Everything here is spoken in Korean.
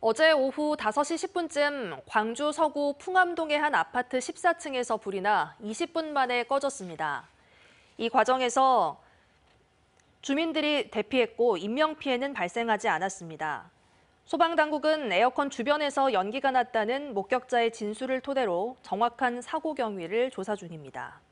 어제 오후 5시 10분쯤 광주 서구 풍암동의 한 아파트 14층에서 불이 나 20분 만에 꺼졌습니다. 이 과정에서 주민들이 대피했고 인명피해는 발생하지 않았습니다. 소방당국은 에어컨 주변에서 연기가 났다는 목격자의 진술을 토대로 정확한 사고 경위를 조사 중입니다.